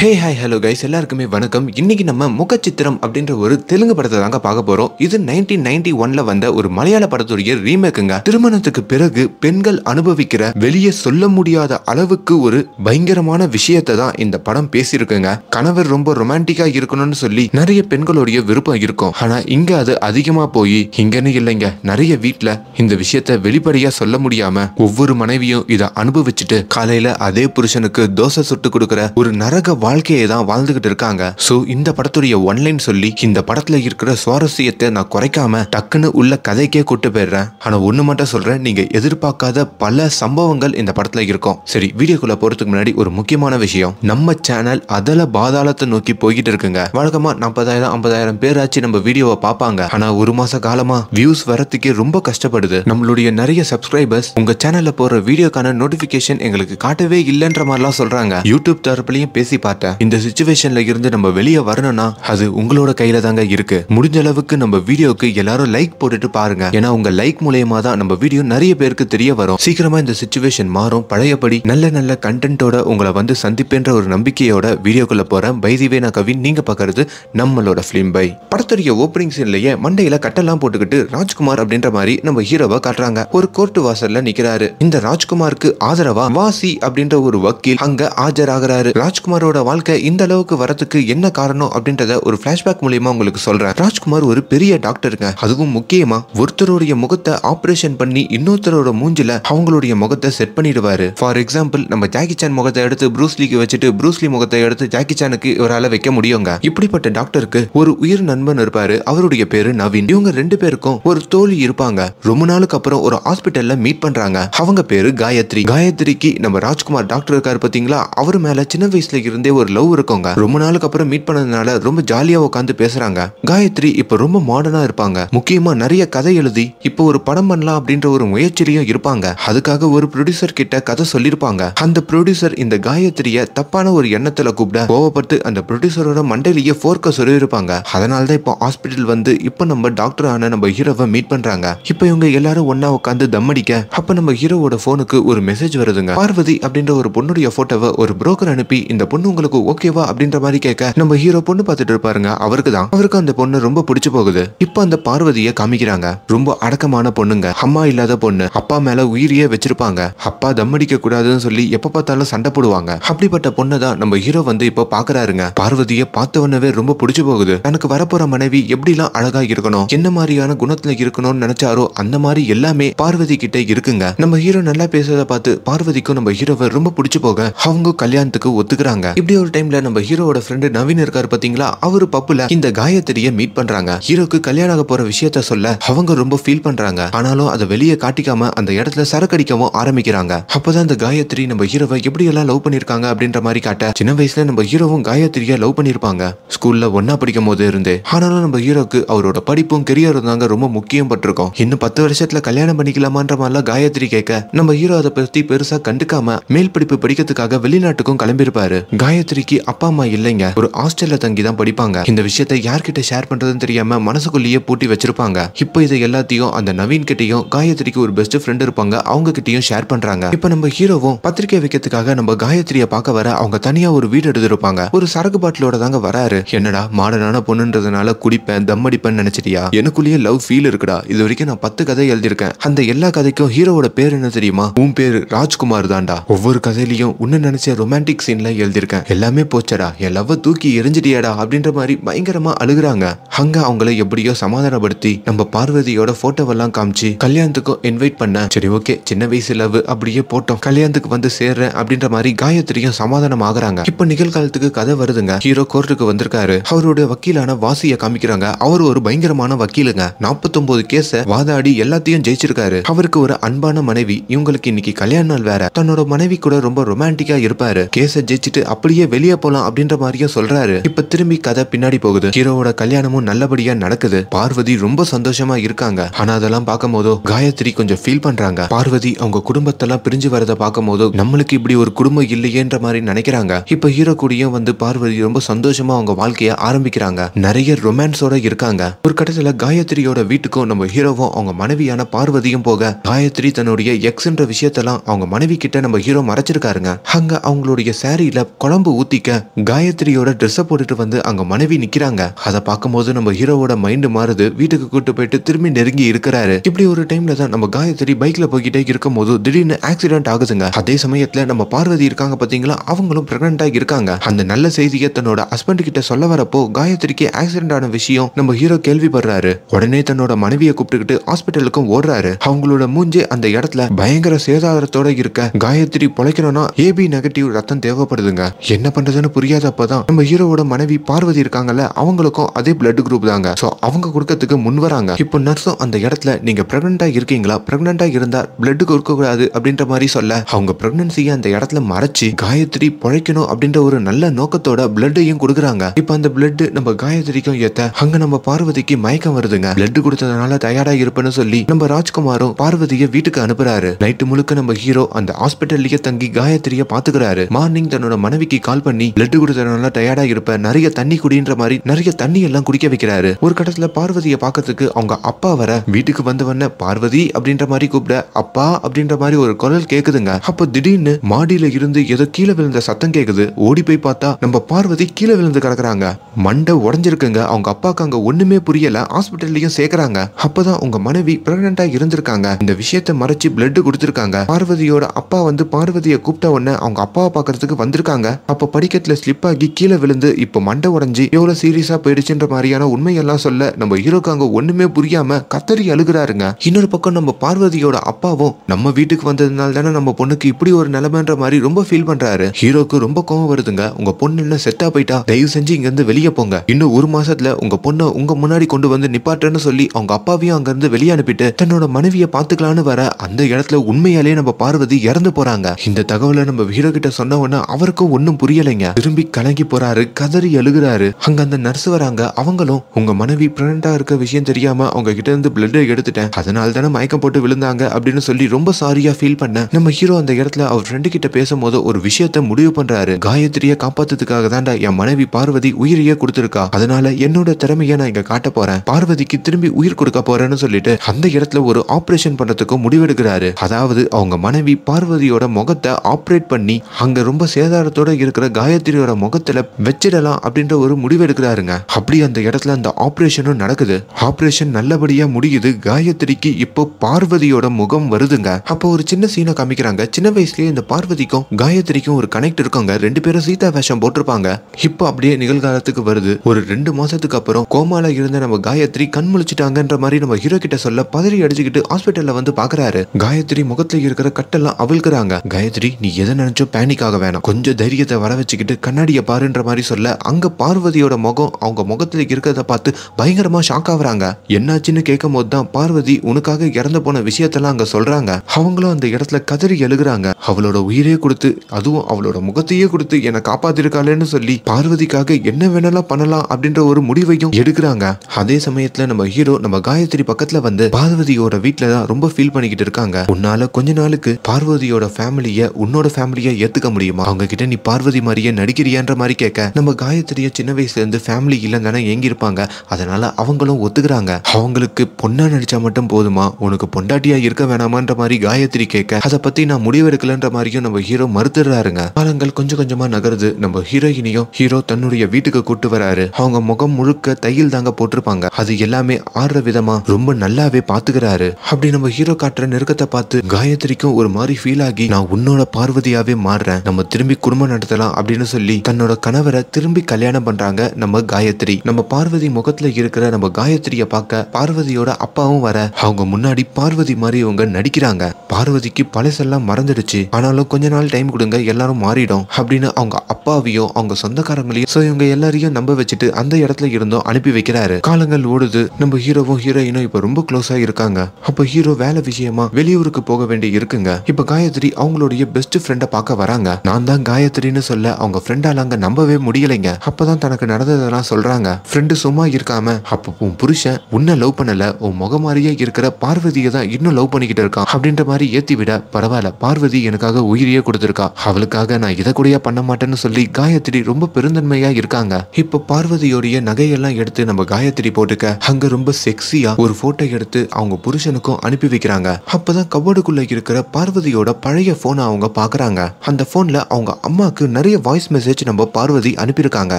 hey hi hello guys எல்லாருக்குமே வணக்கம் இன்னைக்கு நம்ம முகச்சித்திரம் அப்படின்ற ஒரு தெலுங்கு படத்தை தாங்க பார்க்க போறோம் இது நைன்டீன் நைன்டி ஒன்ல வந்த ஒரு மலையாள படத்துடைய ரீமேக்குங்க திருமணத்துக்கு பிறகு பெண்கள் அனுபவிக்கிற வெளியே சொல்ல முடியாத அளவுக்கு ஒரு பயங்கரமான விஷயத்தை தான் இந்த படம் பேசியிருக்குங்க கணவர் ரொம்ப ரொமான்டிக்கா இருக்கணும்னு சொல்லி நிறைய பெண்களுடைய விருப்பம் இருக்கும் ஆனா இங்க அது அதிகமா போய் இங்கன்னு இல்லைங்க நிறைய வீட்டுல இந்த விஷயத்த வெளிப்படையா சொல்ல முடியாம ஒவ்வொரு மனைவியும் இதை அனுபவிச்சுட்டு காலையில அதே புருஷனுக்கு தோசை சுட்டு கொடுக்குற ஒரு நரக வாழ்க்கையை தான் வாழ்ந்துகிட்டு இருக்காங்க ஸோ இந்த படத்துடைய ஒன்லைன் சொல்லி இந்த படத்துல இருக்கிற சுவாரஸ்யத்தை நான் குறைக்காம டக்குன்னு உள்ள கதைக்கே கூட்டு போயிடுறேன் ஆனா ஒண்ணு மட்டும் சொல்றேன் நீங்க எதிர்பார்க்காத பல சம்பவங்கள் இந்த படத்துல இருக்கும் சரி வீடியோக்குள்ள போறதுக்கு முன்னாடி ஒரு முக்கியமான விஷயம் நம்ம சேனல் அதில் பாதாளத்தை நோக்கி போய்கிட்டு இருக்குங்க வழக்கமா நாற்பதாயிரம் ஐம்பதாயிரம் பேராச்சு நம்ம வீடியோவை பார்ப்பாங்க ஆனா ஒரு மாச காலமா வியூஸ் வரத்துக்கே ரொம்ப கஷ்டப்படுது நம்மளுடைய நிறைய சப்ஸ்கிரைபர்ஸ் உங்க சேனல்ல போற வீடியோக்கான நோட்டிபிகேஷன் எங்களுக்கு காட்டவே இல்லைன்ற மாதிரிலாம் சொல்றாங்க யூடியூப் தரப்புலையும் பேசி பாரு மாட்டேன் இந்த சுச்சுவேஷன்ல இருந்து நம்ம வெளியே வரணும்னா அது உங்களோட கையில தாங்க இருக்கு முடிஞ்ச அளவுக்கு நம்ம வீடியோக்கு எல்லாரும் லைக் போட்டுட்டு பாருங்க ஏன்னா உங்க லைக் மூலயமா தான் நம்ம வீடியோ நிறைய பேருக்கு தெரிய வரும் சீக்கிரமா இந்த சுச்சுவேஷன் மாறும் பழையபடி நல்ல நல்ல கண்டென்ட்டோட உங்களை வந்து சந்திப்பேன்ற ஒரு நம்பிக்கையோட வீடியோக்குள்ள போறேன் பைதிவே நான் கவின் நீங்க பாக்குறது நம்மளோட பிலிம் பை படத்துடைய ஓப்பனிங் சீன்லயே மண்டையில கட்டெல்லாம் போட்டுக்கிட்டு ராஜ்குமார் அப்படின்ற மாதிரி நம்ம ஹீரோவை காட்டுறாங்க ஒரு கோர்ட் வாசல்ல நிக்கிறாரு இந்த ராஜ்குமாருக்கு ஆதரவா வாசி அப்படின்ற ஒரு வக்கீல் அங்க ஆஜராகிறாரு ராஜ்குமாரோட வாழ்க்கை இந்த அளவுக்கு வரதுக்கு என்ன காரணம் அப்படின்றத ஒரு பிளாஷ்பேக் மூலியமா உங்களுக்கு சொல்றேன் ராஜ்குமார் ஒரு பெரிய டாக்டருங்க அதுவும் முக்கியமா ஒருத்தருடைய முகத்தை ஆபரேஷன் பண்ணி இன்னொருத்தரோட மூஞ்சில அவங்களுடைய முகத்தை செட் பண்ணிடுவாரு ஃபார் எக்ஸாம்பிள் நம்ம ஜாக்கி சான் முகத்தை எடுத்து ப்ரூஸ்லிக்கு வச்சுட்டு ப்ரூஸ்லி முகத்தை எடுத்து ஜாக்கி சானுக்கு இவரால் வைக்க முடியுங்க இப்படிப்பட்ட டாக்டருக்கு ஒரு உயிர் நண்பன் இருப்பாரு அவருடைய பேரு நவீன் இவங்க ரெண்டு பேருக்கும் ஒரு தோழி இருப்பாங்க ரொம்ப நாளுக்கு அப்புறம் ஒரு ஹாஸ்பிட்டல்ல மீட் பண்றாங்க அவங்க பேரு காயத்ரி காயத்ரிக்கு நம்ம ராஜ்குமார் டாக்டர் இருக்காரு பாத்தீங்களா அவர் மேல சின்ன வயசுல இருந்தே ஒரு லவ் இருக்கவங்க ரொம்ப நாளுக்கு அப்புறம் மீட் பண்ணதுனால ரொம்ப ஜாலியா உட்காந்து பேசுறாங்க காயத்ரி இப்ப ரொம்ப மாடர்னா இருப்பாங்க முக்கியமா நிறைய கதை எழுதி இப்ப ஒரு படம் பண்ணலாம் அப்படின்ற ஒரு முயற்சியிலையும் இருப்பாங்க அதுக்காக ஒரு ப்ரொடியூசர் கிட்ட கதை சொல்லிருப்பாங்க அந்த ப்ரொடியூசர் இந்த காயத்ரிய தப்பான ஒரு எண்ணத்துல கூப்பிட கோவப்பட்டு அந்த ப்ரொடியூசரோட மண்டையிலேயே போர்க்க சொல்லியிருப்பாங்க அதனால தான் இப்போ ஹாஸ்பிட்டல் வந்து இப்ப நம்ம டாக்டர் ஆன நம்ம ஹீரோவை மீட் பண்றாங்க இப்ப இவங்க எல்லாரும் ஒன்னா உட்காந்து தம் அடிக்க அப்ப நம்ம ஹீரோவோட போனுக்கு ஒரு மெசேஜ் வருதுங்க பார்வதி அப்படின்ற ஒரு பொண்ணுடைய போட்டோவை ஒரு புரோக்கர் அனுப்பி இந்த பொண்ணு உங்களுக்கு ஓகேவா அப்படின்ற மாதிரி கேட்க நம்ம ஹீரோ பொண்ணு பார்த்துட்டு இருப்பாருங்க அவருக்கு தான் அவருக்கு அந்த பொண்ணு ரொம்ப பிடிச்சு போகுது இப்போ அந்த பார்வதியை காமிக்கிறாங்க ரொம்ப அடக்கமான பொண்ணுங்க அம்மா இல்லாத பொண்ணு அப்பா மேல உயிரியே வச்சிருப்பாங்க அப்பா தம்மடிக்க கூடாதுன்னு சொல்லி எப்ப பார்த்தாலும் சண்டை போடுவாங்க அப்படிப்பட்ட பொண்ணு தான் நம்ம ஹீரோ வந்து இப்போ பாக்குறாருங்க பார்வதியை பார்த்தவனவே ரொம்ப பிடிச்சு போகுது எனக்கு வரப்போற மனைவி எப்படிலாம் அழகா இருக்கணும் என்ன மாதிரியான குணத்துல இருக்கணும்னு நினைச்சாரோ அந்த மாதிரி எல்லாமே பார்வதி கிட்ட இருக்குங்க நம்ம ஹீரோ நல்லா பேசுறத பார்த்து பார்வதிக்கும் நம்ம ஹீரோவை ரொம்ப பிடிச்சு போக அவங்க கல்யாணத்துக்கு ஒத்துக்கிறாங்க இப்படி அப்படி ஒரு டைம்ல நம்ம ஹீரோட ஃப்ரெண்டு நவீன் இருக்காரு பாத்தீங்களா அவரு பப்புல இந்த காயத்ரிய மீட் பண்றாங்க ஹீரோக்கு கல்யாணம் ஆக போற விஷயத்த சொல்ல அவங்க ரொம்ப ஃபீல் பண்றாங்க ஆனாலும் அதை வெளியே காட்டிக்காம அந்த இடத்துல சரக்கடிக்கவும் ஆரம்பிக்கிறாங்க அப்பதான் இந்த காயத்ரி நம்ம ஹீரோவை எப்படி எல்லாம் லவ் பண்ணிருக்காங்க அப்படின்ற மாதிரி காட்ட சின்ன வயசுல நம்ம ஹீரோவும் காயத்ரிய லவ் பண்ணிருப்பாங்க ஸ்கூல்ல ஒன்னா படிக்கும் போது இருந்து ஆனாலும் நம்ம ஹீரோக்கு அவரோட படிப்பும் கெரியரும் தாங்க ரொம்ப முக்கியம் பட்டிருக்கோம் இன்னும் பத்து வருஷத்துல கல்யாணம் பண்ணிக்கலாமான்ற மாதிரிலாம் காயத்ரி கேட்க நம்ம ஹீரோ அதை பத்தி பெருசா கண்டுக்காம மேல் படிப்பு படிக்கிறதுக்காக வெளிநாட்டுக்கும் கிளம்பியிருப்பாரு காயத்ரி காயத்ரிக்கு அப்பா அம்மா இல்லைங்க ஒரு ஹாஸ்டல்ல தங்கி தான் படிப்பாங்க இந்த விஷயத்தை யார்கிட்ட ஷேர் பண்றதுன்னு தெரியாம மனசுக்குள்ளேயே பூட்டி வச்சிருப்பாங்க இப்போ இது எல்லாத்தையும் அந்த நவீன் கிட்டையும் காயத்ரிக்கு ஒரு பெஸ்ட் ஃப்ரெண்ட் இருப்பாங்க அவங்க கிட்டையும் ஷேர் பண்றாங்க இப்போ நம்ம ஹீரோவும் பத்திரிகை வைக்கிறதுக்காக நம்ம காயத்ரியை பார்க்க வர அவங்க தனியா ஒரு வீடு எடுத்திருப்பாங்க ஒரு சரக்கு பாட்டிலோட தாங்க வராரு என்னடா மாடனான பொண்ணுன்றதுனால குடிப்பேன் தம் அடிப்பேன் நினைச்சிட்டியா எனக்குள்ளேயே லவ் ஃபீல் இருக்குடா இது வரைக்கும் நான் பத்து கதை எழுதியிருக்கேன் அந்த எல்லா கதைக்கும் ஹீரோவோட பேர் என்ன தெரியுமா உன் பேர் ராஜ்குமார் தான்டா ஒவ்வொரு கதையிலையும் உன்ன நினைச்ச ரொமான்டிக் சீன்ல எழுதியிருக்கேன் எல்லாமே போச்சடா என் லவ்வை தூக்கி எரிஞ்சிட்டியாடா அப்படின்ற மாதிரி பயங்கரமா அழுகுறாங்க அங்க அவங்கள எப்படியோ சமாதானப்படுத்தி நம்ம பார்வதியோட போட்டோவெல்லாம் காமிச்சு கல்யாணத்துக்கும் இன்வைட் பண்ண சரி ஓகே சின்ன வயசு லவ் அப்படியே போட்டோம் கல்யாணத்துக்கு வந்து சேர்றேன் அப்படின்ற மாதிரி காயத்ரியும் சமாதானம் ஆகுறாங்க இப்ப நிகழ்காலத்துக்கு கதை வருதுங்க ஹீரோ கோர்ட்டுக்கு வந்திருக்காரு அவருடைய வக்கீலான வாசிய காமிக்கிறாங்க அவர் ஒரு பயங்கரமான வக்கீலுங்க நாற்பத்தொன்பது கேஸ வாதாடி எல்லாத்தையும் ஜெயிச்சிருக்காரு அவருக்கு ஒரு அன்பான மனைவி இவங்களுக்கு இன்னைக்கு கல்யாண நாள் வேற தன்னோட மனைவி கூட ரொம்ப ரொமான்டிக்கா இருப்பாரு கேச ஜெயிச்சிட்டு அப்படி அப்படியே வெளியே போலாம் அப்படின்ற மாதிரியும் சொல்றாரு இப்ப திரும்பி கதை பின்னாடி போகுது ஹீரோவோட கல்யாணமும் நல்லபடியா நடக்குது பார்வதி ரொம்ப சந்தோஷமா இருக்காங்க ஆனா அதெல்லாம் பார்க்கும் போதோ காயத்ரி கொஞ்சம் ஃபீல் பண்றாங்க பார்வதி அவங்க குடும்பத்தெல்லாம் பிரிஞ்சு வரதை பார்க்கும் போதோ நம்மளுக்கு இப்படி ஒரு குடும்பம் இல்லையேன்ற மாதிரி நினைக்கிறாங்க இப்ப ஹீரோ கூடயும் வந்து பார்வதி ரொம்ப சந்தோஷமா அவங்க வாழ்க்கைய ஆரம்பிக்கிறாங்க நிறைய ரொமான்ஸோட இருக்காங்க ஒரு கட்டத்துல காயத்ரியோட வீட்டுக்கும் நம்ம ஹீரோவும் அவங்க மனைவியான பார்வதியும் போக காயத்ரி தன்னுடைய எக்ஸ்ன்ற விஷயத்தெல்லாம் அவங்க மனைவி கிட்ட நம்ம ஹீரோ மறைச்சிருக்காருங்க அங்க அவங்களுடைய சாரியில குழம்பு குழம்பு ஊத்திக்க காயத்ரியோட ட்ரெஸ்ஸை போட்டுட்டு வந்து அங்க மனைவி நிக்கிறாங்க அதை பார்க்கும்போது நம்ம ஹீரோவோட மைண்டு மாறுது வீட்டுக்கு கூட்டு போயிட்டு திரும்பி நெருங்கி இருக்கிறாரு இப்படி ஒரு டைம்ல தான் நம்ம காயத்ரி பைக்ல போய்கிட்டே இருக்கும் போது திடீர்னு ஆக்சிடென்ட் ஆகுதுங்க அதே சமயத்துல நம்ம பார்வதி இருக்காங்க பாத்தீங்களா அவங்களும் பிரெக்னண்டா இருக்காங்க அந்த நல்ல செய்தியை தன்னோட ஹஸ்பண்ட் கிட்ட சொல்ல வரப்போ காயத்ரிக்கு ஆக்சிடென்ட் ஆன விஷயம் நம்ம ஹீரோ கேள்விப்படுறாரு உடனே தன்னோட மனைவியை கூப்பிட்டுக்கிட்டு ஹாஸ்பிட்டலுக்கும் ஓடுறாரு அவங்களோட மூஞ்சி அந்த இடத்துல பயங்கர சேதாரத்தோட இருக்க காயத்ரி பொழைக்கணும்னா ஏபி நெகட்டிவ் ரத்தம் தேவைப்படுதுங்க என்ன பண்றதுன்னு புரியாத அப்பதான் நம்ம ஹீரோவோட மனைவி பார்வதி இருக்காங்கல்ல அவங்களுக்கும் அதே பிளட் குரூப் தாங்க ஸோ அவங்க கொடுக்கறதுக்கு முன் வராங்க இப்போ நர்ஸும் அந்த இடத்துல நீங்க பிரெக்னண்டா இருக்கீங்களா பிரெக்னண்டா இருந்தா பிளட் கொடுக்க கூடாது அப்படின்ற மாதிரி சொல்ல அவங்க பிரெக்னன்சியை அந்த இடத்துல மறைச்சு காயத்ரி பிழைக்கணும் அப்படின்ற ஒரு நல்ல நோக்கத்தோட பிளட்டையும் கொடுக்குறாங்க இப்போ அந்த பிளட் நம்ம காயத்ரிக்கும் ஏத்த அங்க நம்ம பார்வதிக்கு மயக்கம் வருதுங்க பிளட் கொடுத்ததுனால தயாரா இருப்பேன்னு சொல்லி நம்ம ராஜ்குமாரும் பார்வதியை வீட்டுக்கு அனுப்புறாரு நைட்டு முழுக்க நம்ம ஹீரோ அந்த ஹாஸ்பிட்டல்லயே தங்கி காயத்ரிய பாத்துக்கிறாரு மார்னிங் தன்னோட மனைவிக்கு கால் பண்ணி பிளட் கொடுத்தனால டயர்டா இருப்ப நிறைய தண்ணி குடின்ற மாதிரி நிறைய தண்ணி எல்லாம் குடிக்க வைக்கிறாரு ஒரு கட்டத்துல பார்வதியை பாக்கிறதுக்கு அவங்க அப்பா வர வீட்டுக்கு வந்த பார்வதி அப்படின்ற மாதிரி கூப்பிட அப்பா அப்படின்ற மாதிரி ஒரு குரல் கேக்குதுங்க அப்ப திடீர்னு மாடியில இருந்து ஏதோ கீழே விழுந்த சத்தம் கேக்குது ஓடி போய் பார்த்தா நம்ம பார்வதி கீழே விழுந்து கிடக்குறாங்க மண்டை உடஞ்சிருக்குங்க அவங்க அப்பாக்கு அங்க ஒண்ணுமே புரியல ஹாஸ்பிட்டல்லையும் சேர்க்கறாங்க அப்பதான் உங்க மனைவி பிரெக்னண்டா இருந்திருக்காங்க இந்த விஷயத்த மறைச்சு பிளட் கொடுத்திருக்காங்க பார்வதியோட அப்பா வந்து பார்வதியை கூப்பிட்ட உடனே அவங்க அப்பாவை பாக்குறதுக்கு வந்திருக்காங்க அப்போ படிக்கட்டில் ஸ்லிப் ஆகி கீழே விழுந்து இப்போ மண்டை உடஞ்சி எவ்வளோ சீரியஸாக போயிடுச்சுன்ற மாதிரியான உண்மையெல்லாம் சொல்ல நம்ம ஹீரோக்கு அங்கே ஒன்றுமே புரியாம கத்தறி அழுகிறாருங்க இன்னொரு பக்கம் நம்ம பார்வதியோட அப்பாவும் நம்ம வீட்டுக்கு வந்ததுனால தானே நம்ம பொண்ணுக்கு இப்படி ஒரு நிலைமைன்ற மாதிரி ரொம்ப ஃபீல் பண்றாரு ஹீரோக்கு ரொம்ப கோவம் வருதுங்க உங்க பொண்ணு என்ன செட்டா போயிட்டா தயவு செஞ்சு இங்க இருந்து வெளியே போங்க இன்னும் ஒரு மாசத்துல உங்க பொண்ணை உங்க முன்னாடி கொண்டு வந்து நிப்பாட்டுன்னு சொல்லி அவங்க அப்பாவையும் அங்கிருந்து வெளியே அனுப்பிட்டு தன்னோட மனைவியை பார்த்துக்கலான்னு வர அந்த இடத்துல உண்மையாலே நம்ம பார்வதி இறந்து போறாங்க இந்த தகவலை நம்ம ஹீரோ கிட்ட சொன்ன உடனே அவருக்கும் ஒன்றும் புரியலைங்க திரும்பி கலங்கி போறாரு கதறி எழுகிறாரு அங்க அந்த நர்ஸ் வராங்க அவங்களும் உங்க மனைவி பிரெக்னண்டா இருக்க விஷயம் தெரியாம அவங்க கிட்ட இருந்து பிளட் எடுத்துட்டேன் அதனால தானே மயக்கம் போட்டு விழுந்தாங்க அப்படின்னு சொல்லி ரொம்ப சாரியா ஃபீல் பண்ண நம்ம ஹீரோ அந்த இடத்துல அவர் ஃப்ரெண்டு கிட்ட பேசும்போது ஒரு விஷயத்த முடிவு பண்றாரு காயத்ரிய காப்பாத்துறதுக்காக தான்டா என் மனைவி பார்வதி உயிரையே கொடுத்துருக்கா அதனால என்னோட திறமையை நான் இங்க காட்ட போறேன் பார்வதிக்கு திரும்பி உயிர் கொடுக்க போறேன்னு சொல்லிட்டு அந்த இடத்துல ஒரு ஆபரேஷன் பண்றதுக்கும் முடிவெடுக்கிறாரு அதாவது அவங்க மனைவி பார்வதியோட முகத்தை ஆப்ரேட் பண்ணி அங்க ரொம்ப சேதாரத்தோட இருக்க இருக்கிற காயத்ரியோட முகத்துல வச்சிடலாம் அப்படின்ற ஒரு முடிவு எடுக்கிறாருங்க அப்படி அந்த இடத்துல அந்த ஆப்ரேஷனும் நடக்குது ஆப்ரேஷன் நல்லபடியா முடியுது காயத்ரிக்கு இப்போ பார்வதியோட முகம் வருதுங்க அப்போ ஒரு சின்ன சீனை காமிக்கிறாங்க சின்ன வயசுலயே இந்த பார்வதிக்கும் காயத்ரிக்கும் ஒரு கனெக்ட் இருக்கோங்க ரெண்டு பேரும் சீதா வேஷம் போட்டிருப்பாங்க இப்போ அப்படியே நிகழ்காலத்துக்கு வருது ஒரு ரெண்டு மாசத்துக்கு அப்புறம் கோமால இருந்த நம்ம காயத்ரி கண் முழிச்சிட்டாங்கன்ற மாதிரி நம்ம ஹீரோ கிட்ட சொல்ல பதறி அடிச்சுக்கிட்டு ஹாஸ்பிட்டல்ல வந்து பாக்குறாரு காயத்ரி முகத்துல இருக்கிற கட்டெல்லாம் அவிழ்க்கிறாங்க காயத்ரி நீ எதை நினைச்சோ பேனிக் ஆக வேணாம் கொஞ்சம் தைரியத்தை வர வச்சுக்கிட்டு கண்ணாடியை பாருன்ற மாதிரி சொல்ல அங்க பார்வதியோட முகம் அவங்க முகத்துல இருக்கிறத பார்த்து பயங்கரமா ஷாக் ஆகுறாங்க என்னாச்சுன்னு கேட்கும் போது தான் பார்வதி உனக்காக இறந்து போன விஷயத்தெல்லாம் அங்க சொல்றாங்க அவங்களும் அந்த இடத்துல கதறி எழுகிறாங்க அவளோட உயிரே கொடுத்து அதுவும் அவளோட முகத்தையே கொடுத்து என்னை காப்பாத்திருக்காளேன்னு சொல்லி பார்வதிக்காக என்ன வேணாலும் பண்ணலாம் அப்படின்ற ஒரு முடிவையும் எடுக்கிறாங்க அதே சமயத்துல நம்ம ஹீரோ நம்ம காயத்ரி பக்கத்துல வந்து பார்வதியோட வீட்டுல தான் ரொம்ப ஃபீல் பண்ணிக்கிட்டு இருக்காங்க உன்னால கொஞ்ச நாளுக்கு பார்வதியோட ஃபேமிலிய உன்னோட ஃபேமிலிய ஏத்துக்க முடியுமா அவங்க கிட்ட நீ பார்வதி பார்வதி மாதிரியே நடிக்கிறியான்ற மாதிரி கேட்க நம்ம காயத்ரிய சின்ன வயசுல இருந்து ஃபேமிலி இல்லைன்னா எங்க இருப்பாங்க அதனால அவங்களும் ஒத்துக்கிறாங்க அவங்களுக்கு பொண்ணா நடிச்சா மட்டும் போதுமா உனக்கு பொண்டாட்டியா இருக்க வேணாமான்ற மாதிரி காயத்ரி கேட்க அதை பத்தி நான் முடிவெடுக்கலன்ற மாதிரியும் நம்ம ஹீரோ மறுத்துடுறாருங்க காலங்கள் கொஞ்சம் கொஞ்சமா நகருது நம்ம ஹீரோயினியும் ஹீரோ தன்னுடைய வீட்டுக்கு கூட்டு வராரு அவங்க முகம் முழுக்க தையல் தாங்க போட்டிருப்பாங்க அது எல்லாமே ஆடுற விதமா ரொம்ப நல்லாவே பாத்துக்கிறாரு அப்படி நம்ம ஹீரோ காட்டுற நெருக்கத்தை பார்த்து காயத்ரிக்கும் ஒரு மாதிரி ஃபீல் ஆகி நான் உன்னோட பார்வதியாவே மாறுறேன் நம்ம திரும்பி குடும்பம் நடத்த பயன்படுத்தலாம் அப்படின்னு சொல்லி தன்னோட கணவரை திரும்பி கல்யாணம் பண்றாங்க நம்ம காயத்ரி நம்ம பார்வதி முகத்துல இருக்கிற நம்ம காயத்ரிய பார்க்க பார்வதியோட அப்பாவும் வர அவங்க முன்னாடி பார்வதி மாதிரி இவங்க நடிக்கிறாங்க பார்வதிக்கு பழசெல்லாம் மறந்துடுச்சு ஆனாலும் கொஞ்ச நாள் டைம் கொடுங்க எல்லாரும் மாறிடும் அப்படின்னு அவங்க அப்பாவையும் அவங்க சொந்தக்காரங்களையும் ஸோ இவங்க எல்லாரையும் நம்ப வச்சுட்டு அந்த இடத்துல இருந்தும் அனுப்பி வைக்கிறாரு காலங்கள் ஓடுது நம்ம ஹீரோவும் ஹீரோயினும் இப்போ ரொம்ப க்ளோஸ் இருக்காங்க அப்போ ஹீரோ வேலை விஷயமா வெளியூருக்கு போக வேண்டி இருக்குங்க இப்போ காயத்ரி அவங்களுடைய பெஸ்ட் ஃப்ரெண்டை பார்க்க வராங்க நான் தான் காயத்ரின்னு சொல்ல அவங்க ஃப்ரெண்டால அங்க நம்பவே முடியலைங்க அப்பதான் தனக்கு நடந்ததெல்லாம் சொல்றாங்க ஃப்ரெண்டு சும்மா இருக்காம அப்போ உன் புருஷன் உன்னை லவ் பண்ணல உன் முகமாரியே இருக்கிற பார்வதியை தான் இன்னும் லவ் பண்ணிக்கிட்டு இருக்கான் அப்படின்ற மாதிரி ஏத்தி விட பரவாயில்ல பார்வதி எனக்காக உயிரியே கொடுத்துருக்கா அவளுக்காக நான் இதை கூடயா பண்ண மாட்டேன்னு சொல்லி காயத்ரி ரொம்ப பெருந்தன்மையா இருக்காங்க இப்ப பார்வதியோடைய நகையெல்லாம் எடுத்து நம்ம காயத்ரி போட்டுக்க அங்க ரொம்ப செக்ஸியா ஒரு போட்டோ எடுத்து அவங்க புருஷனுக்கும் அனுப்பி வைக்கிறாங்க அப்பதான் கபோர்டுக்குள்ள இருக்கிற பார்வதியோட பழைய போனை அவங்க பாக்குறாங்க அந்த போன்ல அவங்க அம்மாக்கு நிறைய வாய்ஸ் மெசேஜ் நம்ம பார்வதி அனுப்பியிருக்காங்க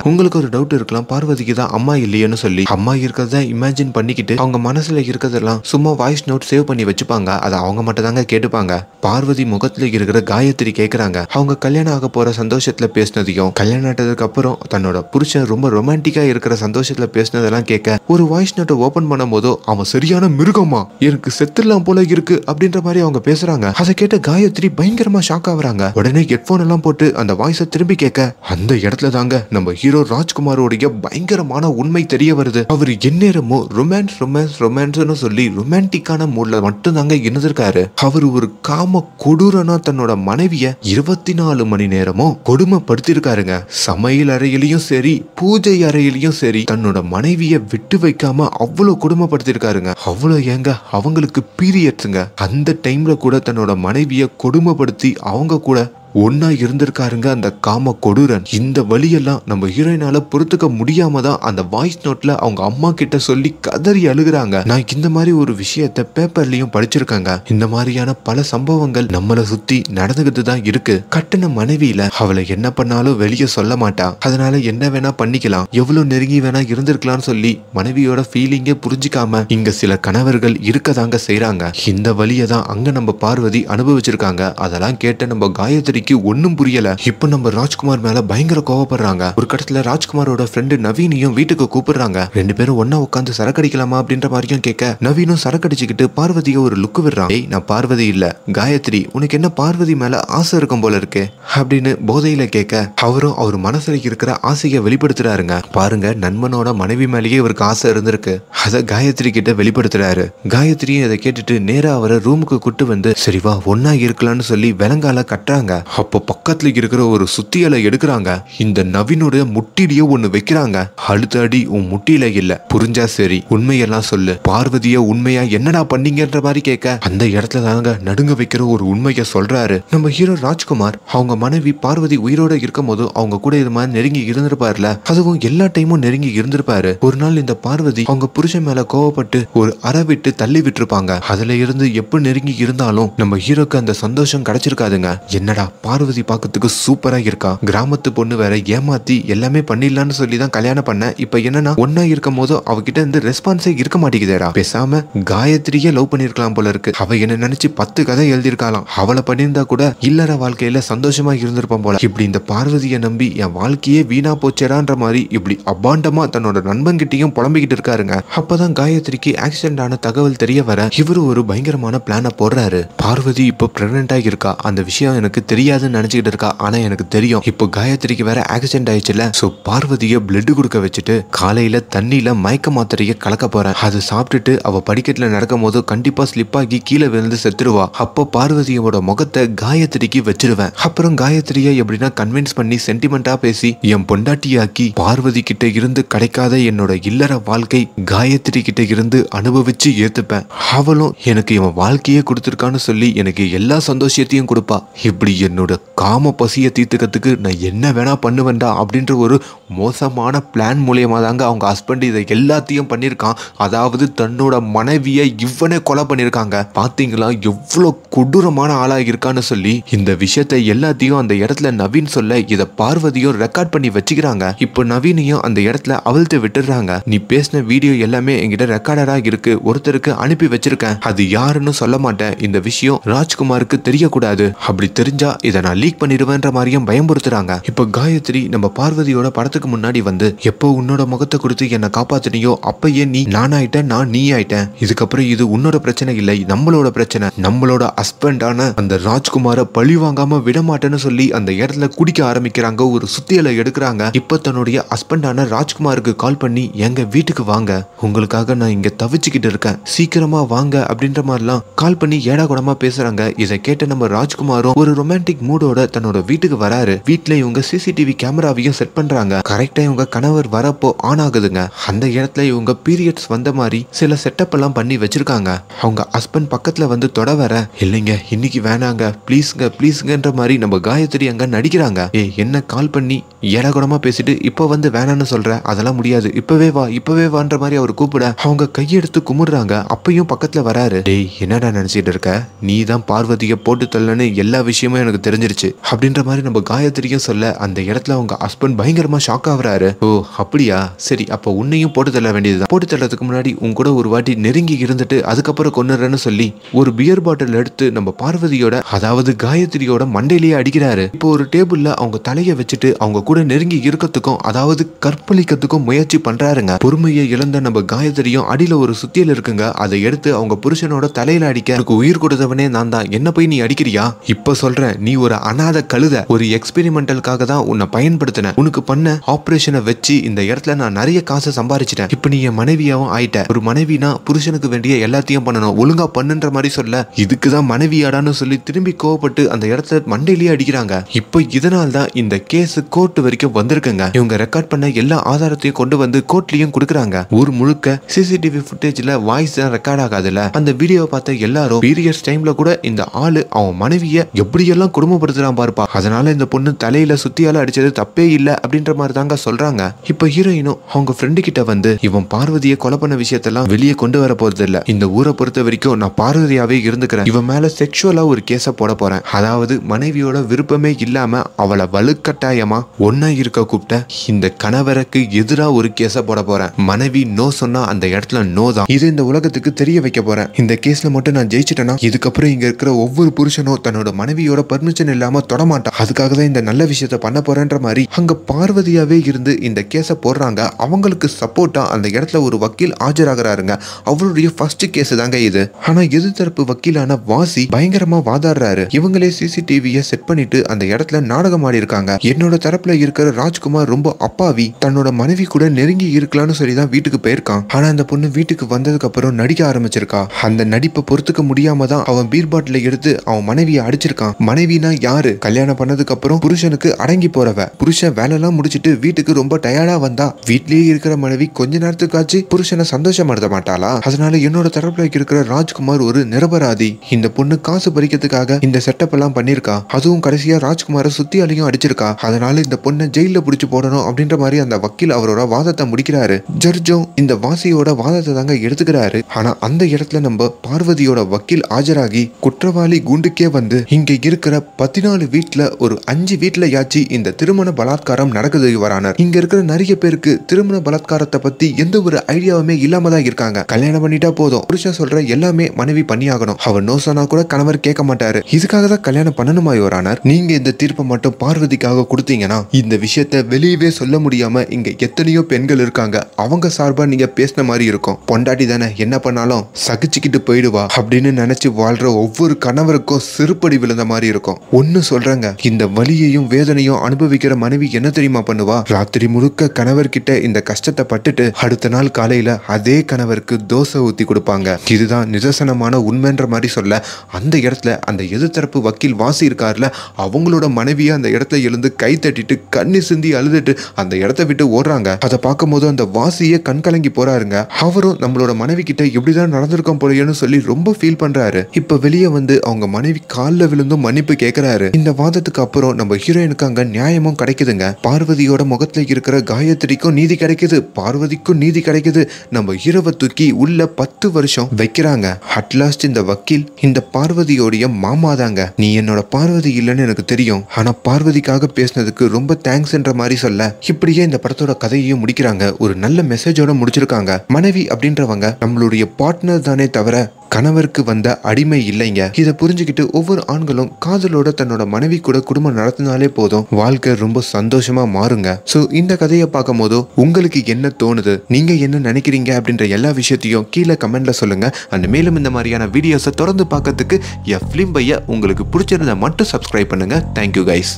உங்களுக்கு ஒரு டவுட் இருக்கலாம் பார்வதிக்கு தான் அம்மா இல்லையேன்னு சொல்லி அம்மா இருக்கிறத இமேஜின் பண்ணிக்கிட்டு அவங்க மனசுல இருக்கிறதெல்லாம் சும்மா வாய்ஸ் நோட் சேவ் பண்ணி வச்சுப்பாங்க அதை அவங்க மட்டும் தாங்க கேட்டுப்பாங்க பார்வதி முகத்துல இருக்கிற காயத்ரி கேட்கிறாங்க அவங்க கல்யாணம் ஆக போற சந்தோஷத்துல பேசினதையும் கல்யாணம் ஆட்டதுக்கு அப்புறம் தன்னோட புருஷன் ரொம்ப ரொமான்டிக்கா இருக்கிற சந்தோஷத்துல பேசினதெல்லாம் கேட்க ஒரு வாய்ஸ் நோட்டை ஓபன் பண்ணும் போதோ அவன் சரியான மிருகமா எனக்கு செத்துலாம் போல இருக்கு அப்படின்ற மாதிரி அவங்க பேசுறாங்க அதை கேட்ட காயத்ரி பயங்கரமா ஷாக் ஆகுறாங்க உடனே ஹெட்போன் எல்லாம் போட்டு அந்த வாய்ஸ் விஷயத்த திரும்பி கேட்க அந்த இடத்துல தாங்க நம்ம ஹீரோ ராஜ்குமாரோடைய பயங்கரமான உண்மை தெரிய வருது அவர் எந்நேரமோ ரொமான்ஸ் ரொமான்ஸ் ரொமான்ஸ்னு சொல்லி ரொமான்டிக்கான மூட்ல மட்டும்தாங்க இருந்திருக்காரு அவர் ஒரு காம கொடூரனா தன்னோட மனைவிய இருபத்தி நாலு மணி நேரமும் கொடுமைப்படுத்திருக்காருங்க சமையல் அறையிலையும் சரி பூஜை அறையிலையும் சரி தன்னோட மனைவிய விட்டு வைக்காம அவ்வளவு கொடுமைப்படுத்திருக்காருங்க அவ்வளவு ஏங்க அவங்களுக்கு பீரியட்ஸுங்க அந்த டைம்ல கூட தன்னோட மனைவிய கொடுமைப்படுத்தி அவங்க கூட ஒன்றா இருந்திருக்காருங்க அந்த காம கொடூரன் இந்த வழியெல்லாம் நம்ம ஹீரோயினால பொறுத்துக்க முடியாம தான் அந்த வாய்ஸ் நோட்ல அவங்க அம்மா கிட்ட சொல்லி கதறி அழுகிறாங்க நான் இந்த மாதிரி ஒரு விஷயத்த பேப்பர்லயும் படிச்சிருக்காங்க இந்த மாதிரியான பல சம்பவங்கள் நம்மளை சுத்தி நடந்துகிட்டு தான் இருக்கு கட்டின மனைவியில அவளை என்ன பண்ணாலும் வெளியே சொல்ல மாட்டா அதனால என்ன வேணா பண்ணிக்கலாம் எவ்வளவு நெருங்கி வேணா இருந்திருக்கலாம்னு சொல்லி மனைவியோட ஃபீலிங்கே புரிஞ்சுக்காம இங்க சில கணவர்கள் இருக்கதாங்க செய்யறாங்க இந்த வழியை தான் அங்க நம்ம பார்வதி அனுபவிச்சிருக்காங்க அதெல்லாம் கேட்ட நம்ம காயத்ரி ராகினிக்கு ஒன்றும் புரியல இப்போ நம்ம ராஜ்குமார் மேல பயங்கர கோவப்படுறாங்க ஒரு கடத்துல ராஜ்குமாரோட ஃப்ரெண்டு நவீனையும் வீட்டுக்கு கூப்பிடுறாங்க ரெண்டு பேரும் ஒன்னா உட்காந்து சரக்கடிக்கலாமா அப்படின்ற மாதிரியும் கேட்க நவீனும் சரக்கடிச்சுக்கிட்டு பார்வதியை ஒரு லுக்கு விடுறான் ஏய் நான் பார்வதி இல்ல காயத்ரி உனக்கு என்ன பார்வதி மேல ஆசை இருக்கும் போல இருக்கு அப்படின்னு போதையில கேட்க அவரும் அவர் மனசுல இருக்கிற ஆசையை வெளிப்படுத்துறாருங்க பாருங்க நண்பனோட மனைவி மேலேயே இவருக்கு ஆசை இருந்திருக்கு அதை காயத்ரி கிட்ட வெளிப்படுத்துறாரு காயத்ரியும் அதை கேட்டுட்டு நேரா அவரை ரூமுக்கு கூட்டு வந்து சரிவா ஒன்னா இருக்கலாம்னு சொல்லி விலங்கால கட்டுறாங்க அப்போ பக்கத்தில் இருக்கிற ஒரு சுத்தியலை எடுக்கிறாங்க இந்த நவீனோட முட்டிலேயே ஒன்று வைக்கிறாங்க அழுத்த அடி உன் முட்டியில இல்ல புரிஞ்சா சரி உண்மையெல்லாம் சொல்லு பார்வதிய உண்மையா என்னடா பண்ணீங்கன்ற மாதிரி கேட்க அந்த இடத்துல தாங்க நடுங்க வைக்கிற ஒரு உண்மையை சொல்றாரு நம்ம ஹீரோ ராஜ்குமார் அவங்க மனைவி பார்வதி உயிரோட இருக்கும் போது அவங்க கூட இது மாதிரி நெருங்கி இருந்திருப்பாருல அதுவும் எல்லா டைமும் நெருங்கி இருந்திருப்பாரு ஒரு நாள் இந்த பார்வதி அவங்க புருஷன் மேல கோவப்பட்டு ஒரு அறை விட்டு தள்ளி விட்டுருப்பாங்க அதுல இருந்து எப்ப நெருங்கி இருந்தாலும் நம்ம ஹீரோக்கு அந்த சந்தோஷம் கிடைச்சிருக்காதுங்க என்னடா பார்வதி பார்க்கறதுக்கு சூப்பராக இருக்கா கிராமத்து பொண்ணு வேற ஏமாத்தி எல்லாமே பண்ணிடலான்னு சொல்லி தான் கல்யாணம் பண்ண இப்போ என்னன்னா ஒன்னா இருக்கும் போது அவகிட்ட இருந்து ரெஸ்பான்ஸே இருக்க மாட்டேங்குதேடா பேசாம காயத்ரியே லவ் பண்ணிருக்கலாம் போல இருக்கு அவ என்ன நினைச்சு பத்து கதை எழுதியிருக்காளாம் அவளை பண்ணியிருந்தா கூட இல்லற வாழ்க்கையில சந்தோஷமா இருந்திருப்பான் போல இப்படி இந்த பார்வதியை நம்பி என் வாழ்க்கையே வீணா போச்சேடான்ற மாதிரி இப்படி அபாண்டமா தன்னோட நண்பன் கிட்டையும் புலம்பிக்கிட்டு இருக்காருங்க அப்பதான் காயத்ரிக்கு ஆக்சிடென்ட் ஆன தகவல் தெரிய வர இவரு ஒரு பயங்கரமான பிளான போடுறாரு பார்வதி இப்போ பிரெக்னென்ட் ஆகியிருக்கா அந்த விஷயம் எனக்கு தெரியாது தெரியாதுன்னு நினச்சிக்கிட்டு இருக்கா ஆனால் எனக்கு தெரியும் இப்போ காயத்ரிக்கு வேற ஆக்சிடென்ட் ஆயிடுச்சுல ஸோ பார்வதியை பிளட் கொடுக்க வச்சுட்டு காலையில் தண்ணியில் மயக்க மாத்திரையை கலக்க போகிறேன் அது சாப்பிட்டுட்டு அவள் படிக்கட்டில் நடக்கும் போது கண்டிப்பாக ஸ்லிப்பாகி கீழே விழுந்து செத்துருவா அப்போ பார்வதியோட முகத்தை காயத்ரிக்கு வச்சிருவேன் அப்புறம் காயத்ரியை எப்படின்னா கன்வின்ஸ் பண்ணி சென்டிமெண்ட்டாக பேசி என் பொண்டாட்டியாக்கி பார்வதி கிட்ட இருந்து கிடைக்காத என்னோட இல்லற வாழ்க்கை காயத்ரி கிட்ட இருந்து அனுபவிச்சு ஏற்றுப்பேன் அவளும் எனக்கு இவன் வாழ்க்கையே கொடுத்துருக்கான்னு சொல்லி எனக்கு எல்லா சந்தோஷத்தையும் கொடுப்பா இப்படி என் என்னோட காம பசியை தீர்த்துக்கிறதுக்கு நான் என்ன வேணால் பண்ணுவேன்டா அப்படின்ற ஒரு மோசமான பிளான் மூலியமாக தாங்க அவங்க ஹஸ்பண்ட் இதை எல்லாத்தையும் பண்ணியிருக்கான் அதாவது தன்னோட மனைவியை இவனே கொலை பண்ணியிருக்காங்க பார்த்தீங்களா எவ்வளோ கொடூரமான ஆளாக இருக்கான்னு சொல்லி இந்த விஷயத்தை எல்லாத்தையும் அந்த இடத்துல நவீன் சொல்ல இதை பார்வதியும் ரெக்கார்ட் பண்ணி வச்சுக்கிறாங்க இப்போ நவீனையும் அந்த இடத்துல அவழ்த்து விட்டுடுறாங்க நீ பேசின வீடியோ எல்லாமே என்கிட்ட ரெக்கார்டராக இருக்கு ஒருத்தருக்கு அனுப்பி வச்சிருக்கேன் அது யாருன்னு சொல்ல மாட்டேன் இந்த விஷயம் ராஜ்குமாருக்கு தெரியக்கூடாது அப்படி தெரிஞ்சா இதை நான் லீக் பண்ணிடுவேன்ற மாதிரியும் பயமுறுத்துறாங்க இப்போ காயத்ரி நம்ம பார்வதியோட படத்துக்கு முன்னாடி வந்து எப்போ உன்னோட முகத்தை கொடுத்து என்னை காப்பாத்தினியோ அப்பயே நீ நான் ஆயிட்டேன் நான் நீ ஆயிட்டேன் இதுக்கப்புறம் இது உன்னோட பிரச்சனை இல்லை நம்மளோட பிரச்சனை நம்மளோட ஹஸ்பண்டான அந்த ராஜ்குமாரை பழி வாங்காம விட மாட்டேன்னு சொல்லி அந்த இடத்துல குடிக்க ஆரம்பிக்கிறாங்க ஒரு சுத்தியலை எடுக்கிறாங்க இப்போ தன்னுடைய ஹஸ்பண்டான ராஜ்குமாருக்கு கால் பண்ணி எங்க வீட்டுக்கு வாங்க உங்களுக்காக நான் இங்க தவிச்சுக்கிட்டு இருக்கேன் சீக்கிரமா வாங்க அப்படின்ற மாதிரிலாம் கால் பண்ணி ஏடா குடமா பேசுறாங்க இதை கேட்ட நம்ம ராஜ்குமாரும் ஒரு ரொமான்டிக் பனிக் மூடோட தன்னோட வீட்டுக்கு வராரு வீட்டுல இவங்க சிசிடிவி கேமராவையும் செட் பண்றாங்க கரெக்டா இவங்க கணவர் வரப்போ ஆன் ஆகுதுங்க அந்த இடத்துல இவங்க பீரியட்ஸ் வந்த மாதிரி சில செட்டப் எல்லாம் பண்ணி வச்சிருக்காங்க அவங்க ஹஸ்பண்ட் பக்கத்துல வந்து தொட வர இல்லைங்க இன்னைக்கு வேணாங்க ப்ளீஸ்ங்க ப்ளீஸ்ங்கன்ற மாதிரி நம்ம காயத்ரி அங்க நடிக்கிறாங்க ஏ என்ன கால் பண்ணி ஏடகுடமா பேசிட்டு இப்போ வந்து வேணாம்னு சொல்ற அதெல்லாம் முடியாது இப்பவே வா இப்பவே வான்ற மாதிரி அவர் கூப்பிட அவங்க கையெடுத்து குமுடுறாங்க அப்பையும் பக்கத்துல வராரு டேய் என்னடா நினைச்சிட்டு இருக்க நீ தான் பார்வதியை போட்டு தள்ளனு எல்லா விஷயமும் எனக்கு தெரிஞ்சிருச்சு அப்படின்ற மாதிரி நம்ம காயத்ரியும் சொல்ல அந்த இடத்துல அவங்க ஹஸ்பண்ட் பயங்கரமா ஷாக் ஆகுறாரு ஓ அப்படியா சரி அப்போ உன்னையும் போட்டு தள்ள வேண்டியதுதான் போட்டு தள்ளதுக்கு முன்னாடி உன் கூட ஒரு வாட்டி நெருங்கி இருந்துட்டு அதுக்கப்புறம் கொண்டுறேன்னு சொல்லி ஒரு பியர் பாட்டில் எடுத்து நம்ம பார்வதியோட அதாவது காயத்ரியோட மண்டையிலேயே அடிக்கிறாரு இப்போ ஒரு டேபிள்ல அவங்க தலையை வச்சுட்டு அவங்க கூட நெருங்கி இருக்கிறதுக்கும் அதாவது கற்பழிக்கிறதுக்கும் முயற்சி பண்றாருங்க பொறுமையை இழந்த நம்ம காயத்ரியும் அடியில ஒரு சுத்தியில் இருக்குங்க அதை எடுத்து அவங்க புருஷனோட தலையில அடிக்க உயிர் கொடுத்தவனே நான் தான் என்ன போய் நீ அடிக்கிறியா இப்ப சொல்றேன் நீ ஒரு அநாத கழுத ஒரு எக்ஸ்பெரிமெண்டலுக்காக தான் உன்னை பயன்படுத்தின உனக்கு பண்ண ஆபரேஷனை வச்சு இந்த இடத்துல நான் நிறைய காசை சம்பாரிச்சிட்டேன் இப்ப நீ என் மனைவியாவும் ஆயிட்ட ஒரு மனைவினா புருஷனுக்கு வேண்டிய எல்லாத்தையும் பண்ணணும் ஒழுங்கா பண்ணுன்ற மாதிரி சொல்ல இதுக்கு மனைவியாடான்னு சொல்லி திரும்பி கோவப்பட்டு அந்த இடத்துல மண்டையிலேயே அடிக்கிறாங்க இப்ப இதனால தான் இந்த கேஸ் கோர்ட் வரைக்கும் வந்திருக்குங்க இவங்க ரெக்கார்ட் பண்ண எல்லா ஆதாரத்தையும் கொண்டு வந்து கோர்ட்லயும் கொடுக்குறாங்க ஊர் முழுக்க சிசிடிவி ஃபுட்டேஜ்ல வாய்ஸ் தான் ரெக்கார்ட் ஆகாதுல அந்த வீடியோ பார்த்த எல்லாரும் டைம்ல கூட இந்த ஆளு அவன் மனைவியை எப்படியெல்லாம் கொடு கொடுமைப்படுத்துறான் பார்ப்பா அதனால இந்த பொண்ணு தலையில சுத்தியால அடிச்சது தப்பே இல்லை அப்படின்ற மாதிரி தாங்க சொல்றாங்க இப்ப ஹீரோயினும் அவங்க ஃப்ரெண்டு கிட்ட வந்து இவன் பார்வதியை கொலை பண்ண விஷயத்தெல்லாம் வெளியே கொண்டு வர போறது இல்ல இந்த ஊரை பொறுத்த வரைக்கும் நான் பார்வதியாவே இருந்துக்கிறேன் இவன் மேல செக்ஷுவலா ஒரு கேஸ போட போறேன் அதாவது மனைவியோட விருப்பமே இல்லாம அவளை வலுக்கட்டாயமா ஒன்னா இருக்க கூப்பிட்ட இந்த கணவருக்கு எதிராக ஒரு கேஸ போட போறேன் மனைவி நோ சொன்னா அந்த இடத்துல நோ தான் இது இந்த உலகத்துக்கு தெரிய வைக்க போறேன் இந்த கேஸ்ல மட்டும் நான் ஜெயிச்சிட்டேனா இதுக்கப்புறம் இங்க இருக்கிற ஒவ்வொரு புருஷனும் தன்னோட மனைவியோட பர்மிஷன் பிரச்சனை இல்லாம தொடமாட்டான் அதுக்காக தான் இந்த நல்ல விஷயத்த பண்ண போறேன்ற மாதிரி அங்க பார்வதியாவே இருந்து இந்த கேஸை போடுறாங்க அவங்களுக்கு சப்போர்ட்டா அந்த இடத்துல ஒரு வக்கீல் ஆஜராகிறாருங்க அவருடைய ஃபர்ஸ்ட் கேஸ் தாங்க இது ஆனா எதிர்த்தரப்பு வக்கீலான வாசி பயங்கரமா வாதாடுறாரு இவங்களே சிசிடிவியை செட் பண்ணிட்டு அந்த இடத்துல நாடகம் ஆடி இருக்காங்க என்னோட தரப்புல இருக்கிற ராஜ்குமார் ரொம்ப அப்பாவி தன்னோட மனைவி கூட நெருங்கி இருக்கலாம்னு சொல்லி தான் வீட்டுக்கு போயிருக்கான் ஆனா அந்த பொண்ணு வீட்டுக்கு வந்ததுக்கு அப்புறம் நடிக்க ஆரம்பிச்சிருக்கா அந்த நடிப்பை பொறுத்துக்க முடியாம தான் அவன் பீர் பாட்டில எடுத்து அவன் மனைவியை அடிச்சிருக்கான் மனைவி மீனா யாரு கல்யாணம் பண்ணதுக்கு அப்புறம் புருஷனுக்கு அடங்கி போறவ புருஷன் வேலைலாம் முடிச்சிட்டு வீட்டுக்கு ரொம்ப டயர்டா வந்தா வீட்லயே இருக்கிற மனைவி கொஞ்ச நேரத்துக்காச்சு புருஷனை சந்தோஷப்படுத்த மாட்டாளா அதனால என்னோட தரப்புல இருக்கிற ராஜ்குமார் ஒரு நிரபராதி இந்த பொண்ணு காசு பறிக்கிறதுக்காக இந்த செட்டப் எல்லாம் பண்ணிருக்கா அதுவும் கடைசியா ராஜ்குமார சுத்தி அழியும் அடிச்சிருக்கா அதனால இந்த பொண்ணை ஜெயில பிடிச்சு போடணும் அப்படின்ற மாதிரி அந்த வக்கீல் அவரோட வாதத்தை முடிக்கிறாரு ஜர்ஜோ இந்த வாசியோட வாதத்தை தாங்க எடுத்துக்கிறாரு ஆனா அந்த இடத்துல நம்ம பார்வதியோட வக்கீல் ஆஜராகி குற்றவாளி குண்டுக்கே வந்து இங்க இருக்கிற பதினாலு வீட்டில் ஒரு அஞ்சு வீட்டில் யாச்சி இந்த திருமண பலாத்காரம் நடக்குது வரானர் இங்க இருக்கிற நிறைய பேருக்கு திருமண பலாத்காரத்தை பத்தி எந்த ஒரு ஐடியாவுமே இல்லாம தான் இருக்காங்க கல்யாணம் பண்ணிட்டா போதும் புருஷன் சொல்ற எல்லாமே மனைவி பண்ணியாகணும் அவர் நோசனா கூட கணவர் கேட்க மாட்டாரு இதுக்காக தான் கல்யாணம் பண்ணணுமா வரானார் நீங்க இந்த தீர்ப்பை மட்டும் பார்வதிக்காக கொடுத்தீங்கன்னா இந்த விஷயத்த வெளியவே சொல்ல முடியாம இங்க எத்தனையோ பெண்கள் இருக்காங்க அவங்க சார்பா நீங்க பேசின மாதிரி இருக்கும் பொண்டாட்டி தானே என்ன பண்ணாலும் சகிச்சுக்கிட்டு போயிடுவா அப்படின்னு நினைச்சு வாழ்ற ஒவ்வொரு கணவருக்கும் சிறுபடி விழுந்த மாதிரி இருக்கும் இருக்கும் ஒன்னு சொல்றேங்க இந்த வலியையும் வேதனையும் அனுபவிக்கிற மனைவி என்ன தெரியுமா பண்ணுவா ராத்திரி முழுக்க கணவர் கிட்ட இந்த கஷ்டத்தை பட்டுட்டு அடுத்த நாள் காலையில அதே கணவருக்கு தோசை ஊத்தி கொடுப்பாங்க இதுதான் நிதர்சனமான உண்மைன்ற மாதிரி சொல்ல அந்த இடத்துல அந்த எதிர்த்தரப்பு வக்கீல் வாசி இருக்கார்ல அவங்களோட மனைவியை அந்த இடத்துல எழுந்து கை தட்டிட்டு கண்ணி சிந்தி அழுதுட்டு அந்த இடத்த விட்டு ஓடுறாங்க அதை பார்க்கும் போது அந்த வாசியே கண் கலங்கி போறாருங்க அவரும் நம்மளோட மனைவி கிட்ட இப்படிதான் நடந்திருக்கோம் போலயேன்னு சொல்லி ரொம்ப ஃபீல் பண்றாரு இப்ப வெளியே வந்து அவங்க மனைவி காலில் விழுந்தும் மன்னிப்பு கேக்குறாரு இந்த வாதத்துக்கு அப்புறம் நம்ம ஹீரோயினுக்கு அங்க நியாயமும் கிடைக்குதுங்க பார்வதியோட முகத்துல இருக்கிற காயத்ரிக்கும் நீதி கிடைக்குது பார்வதிக்கும் நீதி கிடைக்குது நம்ம ஹீரோவை தூக்கி உள்ள பத்து வருஷம் வைக்கிறாங்க அட்லாஸ்ட் இந்த வக்கீல் இந்த பார்வதியோடைய மாமா தாங்க நீ என்னோட பார்வதி இல்லைன்னு எனக்கு தெரியும் ஆனா பார்வதிக்காக பேசினதுக்கு ரொம்ப தேங்க்ஸ்ன்ற மாதிரி சொல்ல இப்படியே இந்த படத்தோட கதையையும் முடிக்கிறாங்க ஒரு நல்ல மெசேஜோட முடிச்சிருக்காங்க மனைவி அப்படின்றவங்க நம்மளுடைய பார்ட்னர் தானே தவிர கணவருக்கு வந்த அடிமை இல்லைங்க இதை புரிஞ்சுக்கிட்டு ஒவ்வொரு ஆண்களும் காதலோட தன்னோட மனைவி கூட குடும்பம் நடத்தினாலே போதும் வாழ்க்கை ரொம்ப சந்தோஷமா மாறுங்க சோ இந்த கதையை பார்க்கும் போதோ உங்களுக்கு என்ன தோணுது நீங்க என்ன நினைக்கிறீங்க அப்படின்ற எல்லா விஷயத்தையும் கீழே கமெண்ட்ல சொல்லுங்க அண்ட் மேலும் இந்த மாதிரியான வீடியோஸை தொடர்ந்து பார்க்கறதுக்கு எஃப்லிம் பைய உங்களுக்கு பிடிச்சிருந்தா மட்டும் சப்ஸ்கிரைப் பண்ணுங்க தேங்க்யூ கைஸ்